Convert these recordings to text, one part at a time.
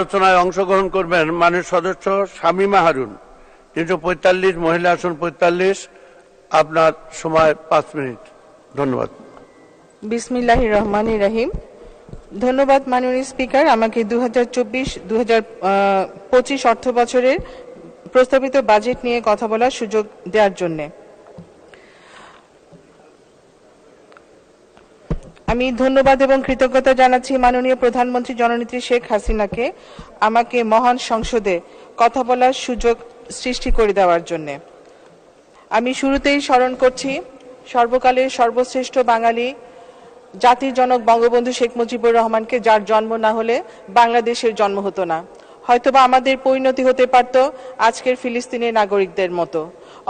আলোচনায় অংশগ্রহণ করবেন মানের সদস্য শামিমা হারুন তিনশো পঁয়তাল্লিশ মহিলা আসন পঁয়তাল্লিশ আপনার সময় পাঁচ মিনিট ধন্যবাদ বিসমিল্লাহ রহমান রাহিম ধন্যবাদ মাননীয় স্পিকার আমাকে দু হাজার চব্বিশ দু হাজার পঁচিশ অর্থ বছরের প্রস্তাবিত বাজেট নিয়ে কথা বলার সুযোগ দেওয়ার জন্যে আমি ধন্যবাদ এবং কৃতজ্ঞতা জানাচ্ছি মাননীয় প্রধানমন্ত্রী জননেত্রী শেখ হাসিনাকে আমাকে মহান সংসদে কথা বলার সুযোগ সৃষ্টি করে দেওয়ার জন্য আমি শুরুতেই স্মরণ করছি সর্বকালের সর্বশ্রেষ্ঠ বাঙালি জাতির জনক বঙ্গবন্ধু শেখ মুজিবুর রহমানকে যার জন্ম না হলে বাংলাদেশের জন্ম হতো না হয়তোবা আমাদের পরিণতি হতে পারত আজকের ফিলিস্তিনের নাগরিকদের মতো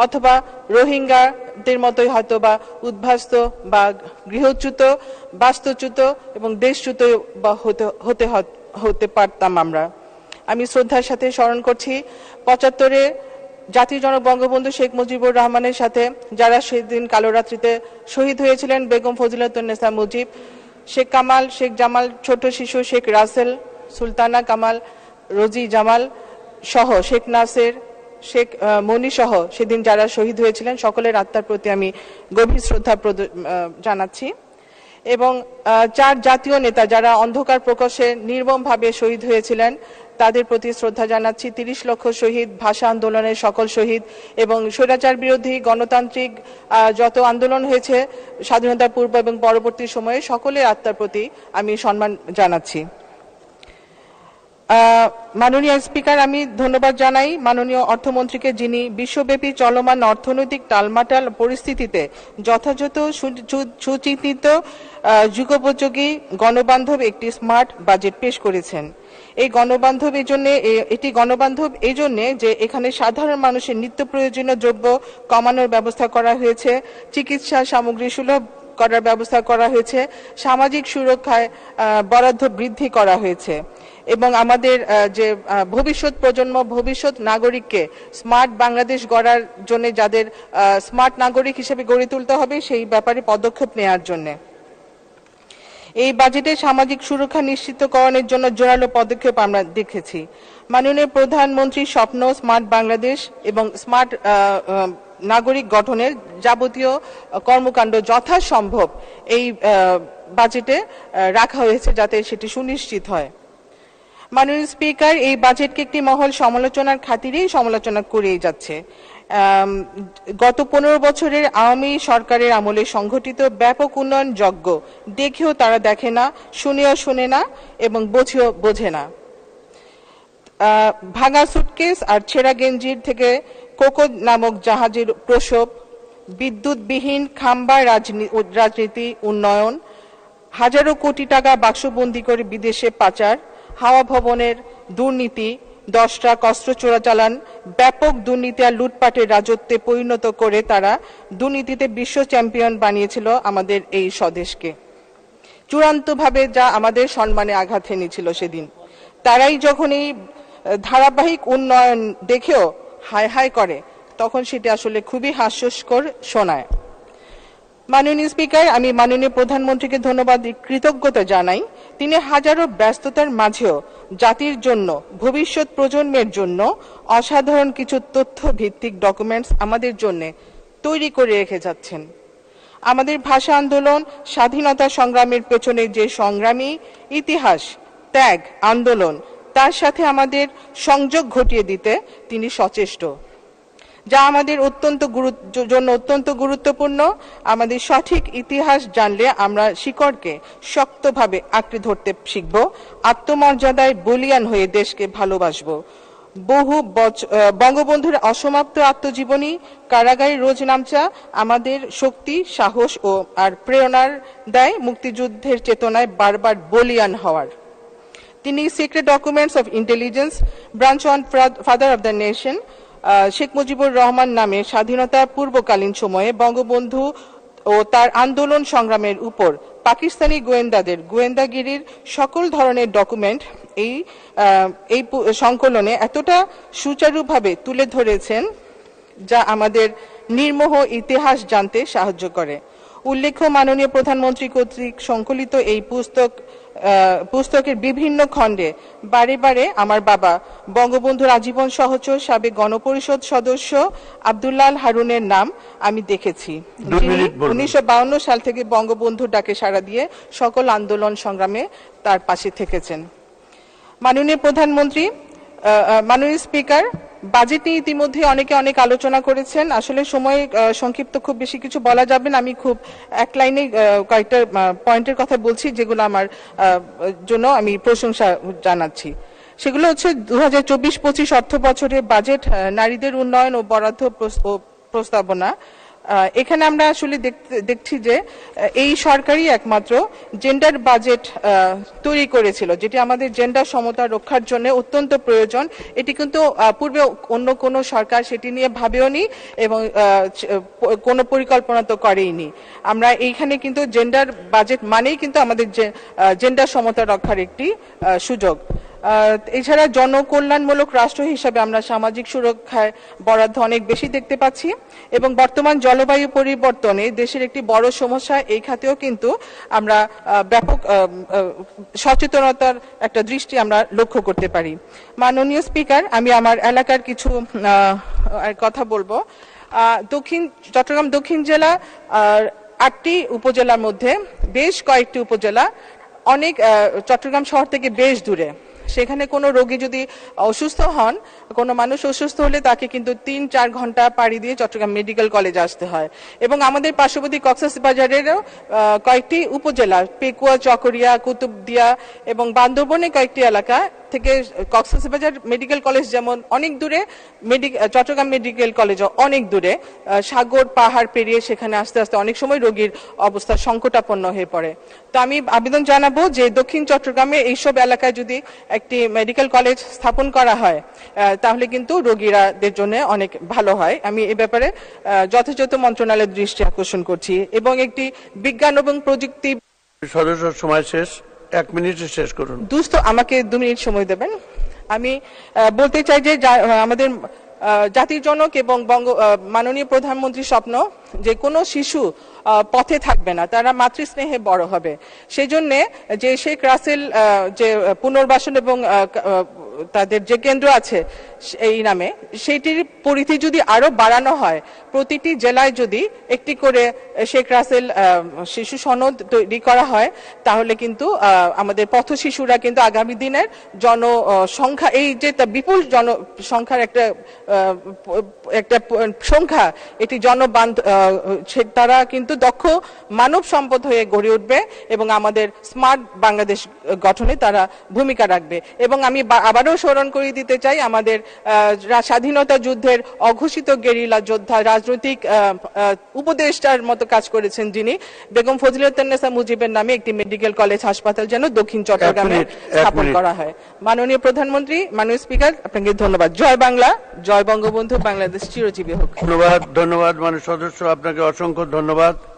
অথবা রোহিঙ্গাদের মতোই হয়তো বা উদ্ভাস্ত বা গৃহচ্যুত বাস্তুচ্যুত এবং দেশচ্যুত বা হতে হতে পারতাম আমরা আমি শ্রদ্ধার সাথে স্মরণ করছি পঁচাত্তরে জাতির জনক বঙ্গবন্ধু শেখ মুজিবুর রহমানের সাথে যারা সেদিন কালো রাত্রিতে শহীদ হয়েছিলেন বেগম ফজিলাতুন্নেসা মুজিব শেখ কামাল শেখ জামাল ছোট শিশু শেখ রাসেল সুলতানা কামাল রোজি জামাল সহ শেখ নাসের শেখ মনি সহ সেদিন যারা শহীদ হয়েছিলেন সকলের আত্মার প্রতি আমি গভীর শ্রদ্ধা জানাচ্ছি এবং চার জাতীয় নেতা যারা অন্ধকার প্রকাশে নির্মমভাবে শহীদ হয়েছিলেন তাদের প্রতি শ্রদ্ধা জানাচ্ছি তিরিশ লক্ষ শহীদ ভাষা আন্দোলনের সকল শহীদ এবং স্বৈরাচার বিরোধী গণতান্ত্রিক যত আন্দোলন হয়েছে স্বাধীনতার পূর্ব এবং পরবর্তী সময়ে সকলের আত্মার প্রতি আমি সম্মান জানাচ্ছি মাননীয় স্পিকার আমি ধন্যবাদ জানাই মাননীয় অর্থমন্ত্রীকে যিনি বিশ্বব্যাপী চলমান অর্থনৈতিক টালমাটাল পরিস্থিতিতে যথাযথ সুচিন্তিত যুগোপযোগী গণবান্ধব একটি স্মার্ট বাজেট পেশ করেছেন এই গণবান্ধব এই জন্যে এটি গণবান্ধব এই জন্যে যে এখানে সাধারণ মানুষের নিত্য প্রয়োজনীয় দ্রব্য কমানোর ব্যবস্থা করা হয়েছে চিকিৎসা সামগ্রী সুলভ করার ব্যবস্থা করা হয়েছে সামাজিক সুরক্ষায় বরাদ্দ বৃদ্ধি করা হয়েছে এবং আমাদের যে ভবিষ্যৎ প্রজন্ম ভবিষ্যৎ নাগরিককে স্মার্ট বাংলাদেশ গড়ার জন্য যাদের স্মার্ট নাগরিক হিসেবে গড়ে তুলতে হবে সেই ব্যাপারে পদক্ষেপ নেওয়ার জন্য এই বাজেটে সামাজিক সুরক্ষা নিশ্চিতকরণের জন্য জোরালো পদক্ষেপ আমরা দেখেছি মাননীয় প্রধানমন্ত্রীর স্বপ্ন স্মার্ট বাংলাদেশ এবং স্মার্ট নাগরিক গঠনের যাবতীয় কর্মকাণ্ড যথাসম্ভব এই বাজেটে রাখা হয়েছে যাতে সেটি সুনিশ্চিত হয় মাননীয় স্পিকার এই বাজেটকে একটি মহল সমালোচনার খাতিরেই সমালোচনা করেই যাচ্ছে গত পনেরো বছরের আওয়ামী সরকারের আমলে সংঘটিত ব্যাপক উন্নয়ন যজ্ঞ দেখেও তারা দেখে না শুনেও শুনে না এবং বোঝেও বোঝে না ভাঙা সুটকেস আর ছেঁড়া গেঞ্জির থেকে কোকো নামক জাহাজের প্রসব বিদ্যুৎবিহীন খাম্বা রাজনীতি উন্নয়ন হাজারো কোটি টাকা বাক্সবন্দি করে বিদেশে পাচার হাওয়া ভবনের দুর্নীতি দশটা কস্ত্র চোরাচালান ব্যাপক দুর্নীতি আর লুটপাটের রাজত্বে পরিণত করে তারা দুর্নীতিতে বিশ্ব চ্যাম্পিয়ন বানিয়েছিল আমাদের এই স্বদেশকে চূড়ান্তভাবে যা আমাদের সম্মানে আঘাত এনেছিল সেদিন তারাই যখন এই ধারাবাহিক উন্নয়ন দেখেও হাই হাই করে তখন সেটি আসলে খুবই হাস্যস্কর শোনায় মাননীয় স্পিকার আমি মাননীয় প্রধানমন্ত্রীকে ধন্যবাদ কৃতজ্ঞতা জানাই তিনি হাজারো ব্যস্ততার মাঝেও জাতির জন্য ভবিষ্যৎ প্রজন্মের জন্য অসাধারণ কিছু তথ্য ভিত্তিক ডকুমেন্টস আমাদের জন্য তৈরি করে রেখে যাচ্ছেন আমাদের ভাষা আন্দোলন স্বাধীনতা সংগ্রামের পেছনে যে সংগ্রামী ইতিহাস ত্যাগ আন্দোলন তার সাথে আমাদের সংযোগ ঘটিয়ে দিতে তিনি সচেষ্ট যা আমাদের অত্যন্ত জন্য অত্যন্ত গুরুত্বপূর্ণ আমাদের সঠিক ইতিহাস জানলে আমরা শিকড়কে শক্তভাবে আঁকড়ে ধরতে শিখব আত্মমর্যাদায় বলিয়ান হয়ে দেশকে ভালোবাসব বহু বঙ্গবন্ধুর অসমাপ্ত আত্মজীবনী কারাগারি রোজ নামচা আমাদের শক্তি সাহস ও আর প্রেরণার দেয় মুক্তিযুদ্ধের চেতনায় বারবার বলিয়ান হওয়ার তিনি secret documents of intelligence branch on father of the nation Sheikh Mujibur Rahman নামে স্বাধীনতার পূর্বকালীন সময়ে বঙ্গবন্ধু ও তার আন্দোলন সংগ্রামের উপর পাকিস্তানি গোয়েন্দাদের গোয়েন্দাগিরির সকল ধরনের ডকুমেন্ট এই এই সংকলনে এতটা সুচারুভাবে তুলে ধরেছেন যা আমাদের নির্মোহ ইতিহাস জানতে সাহায্য করে উল্লেখ্য মাননীয় প্রধানমন্ত্রী কর্তৃক সংকলিত এই পুস্তক পুস্তকের বিভিন্ন খণ্ডে বারে বারে আমার বাবা বঙ্গবন্ধুর আজীবন সহচর সাবেক গণপরিষদ সদস্য আবদুল্লাল হারুনের নাম আমি দেখেছি উনিশশো সাল থেকে বঙ্গবন্ধু ডাকে সাড়া দিয়ে সকল আন্দোলন সংগ্রামে তার পাশে থেকেছেন মাননীয় প্রধানমন্ত্রী মাননীয় স্পিকার বাজেট নিয়ে ইতিমধ্যে অনেকে অনেক আলোচনা করেছেন আসলে সময় সংক্ষিপ্ত খুব বেশি কিছু বলা যাবে না আমি খুব এক লাইনে কয়েকটা পয়েন্টের কথা বলছি যেগুলো আমার জন্য আমি প্রশংসা জানাচ্ছি সেগুলো হচ্ছে দু হাজার চব্বিশ পঁচিশ অর্থ বছরে বাজেট নারীদের উন্নয়ন ও বরাদ্দ প্রস্তাবনা এখানে আমরা আসলে দেখছি যে এই সরকারই একমাত্র জেন্ডার বাজেট তৈরি করেছিল যেটি আমাদের জেন্ডার সমতা রক্ষার জন্য অত্যন্ত প্রয়োজন এটি কিন্তু পূর্বে অন্য কোনো সরকার সেটি নিয়ে ভাবেওনি এবং কোনো পরিকল্পনা তো করেইনি আমরা এইখানে কিন্তু জেন্ডার বাজেট মানেই কিন্তু আমাদের জেন্ডার সমতা রক্ষার একটি সুযোগ এছাড়া জনকল্যাণমূলক রাষ্ট্র হিসাবে আমরা সামাজিক সুরক্ষায় বরাদ্দ অনেক বেশি দেখতে পাচ্ছি এবং বর্তমান জলবায়ু পরিবর্তনে দেশের একটি বড় সমস্যা এই খাতেও কিন্তু আমরা ব্যাপক সচেতনতার একটা দৃষ্টি আমরা লক্ষ্য করতে পারি মাননীয় স্পিকার আমি আমার এলাকার কিছু কথা বলবো দক্ষিণ চট্টগ্রাম দক্ষিণ জেলা আটটি উপজেলার মধ্যে বেশ কয়েকটি উপজেলা অনেক চট্টগ্রাম শহর থেকে বেশ দূরে সেখানে কোনো রোগী যদি অসুস্থ হন কোনো মানুষ অসুস্থ হলে তাকে কিন্তু তিন চার ঘন্টা পাড়ি দিয়ে চট্টগ্রাম মেডিকেল কলেজ আসতে হয় এবং আমাদের পার্শ্ববর্তী বাজারেরও কয়েকটি উপজেলা পেকুয়া চকরিয়া কুতুবদিয়া এবং বান্দরবনে কয়েকটি এলাকা থেকে কক্সবাজার মেডিকেল কলেজ যেমন অনেক দূরে চট্টগ্রাম মেডিকেল কলেজও অনেক দূরে সাগর পাহাড় পেরিয়ে সেখানে আস্তে আস্তে অনেক সময় রোগীর অবস্থা সংকটাপন্ন হয়ে পড়ে তো আমি আবেদন জানাবো যে দক্ষিণ চট্টগ্রামে এইসব এলাকায় যদি একটি মেডিকেল কলেজ স্থাপন করা হয় তাহলে কিন্তু রোগীরাদের জন্য অনেক ভালো হয় আমি এ ব্যাপারে যথাযথ মন্ত্রণালয়ের দৃষ্টি আকর্ষণ করছি এবং একটি বিজ্ঞান এবং প্রযুক্তি সদস্য সময় শেষ এক মিনিটে শেষ করুন দুস্ত আমাকে দু মিনিট সময় দেবেন আমি বলতে চাই যে আমাদের জাতির জনক এবং বঙ্গ মাননীয় প্রধানমন্ত্রীর স্বপ্ন যে কোনো শিশু পথে থাকবে না তারা মাতৃস্নেহে বড় হবে সেই জন্যে যে শেখ রাসেল যে পুনর্বাসন এবং তাদের যে কেন্দ্র আছে এই নামে সেইটির পরিধি যদি আরো বাড়ানো হয় প্রতিটি জেলায় যদি একটি করে শেখ রাসেল শিশু সনদ তৈরি করা হয় তাহলে কিন্তু আমাদের পথ শিশুরা কিন্তু আগামী দিনের জনসংখ্যা এই যে বিপুল জনসংখ্যার একটা একটা সংখ্যা এটি জনবান্ধ তারা কিন্তু দক্ষ মানব সম্পদ হয়ে গড়ে উঠবে এবং আমাদের স্মার্ট বাংলাদেশ গঠনে তারা ভূমিকা রাখবে এবং আমি আবার আবারও স্মরণ করে দিতে চাই আমাদের স্বাধীনতা যুদ্ধের অঘোষিত গেরিলা যোদ্ধা রাজনৈতিক উপদেষ্টার মতো কাজ করেছেন যিনি বেগম ফজিলতুন্নেসা মুজিবের নামে একটি মেডিকেল কলেজ হাসপাতাল যেন দক্ষিণ চট্টগ্রামে স্থাপন করা হয় মাননীয় প্রধানমন্ত্রী মাননীয় স্পিকার আপনাকে ধন্যবাদ জয় বাংলা জয় বঙ্গবন্ধু বাংলাদেশ চিরজীবী হোক ধন্যবাদ ধন্যবাদ মানে সদস্য আপনাকে অসংখ্য ধন্যবাদ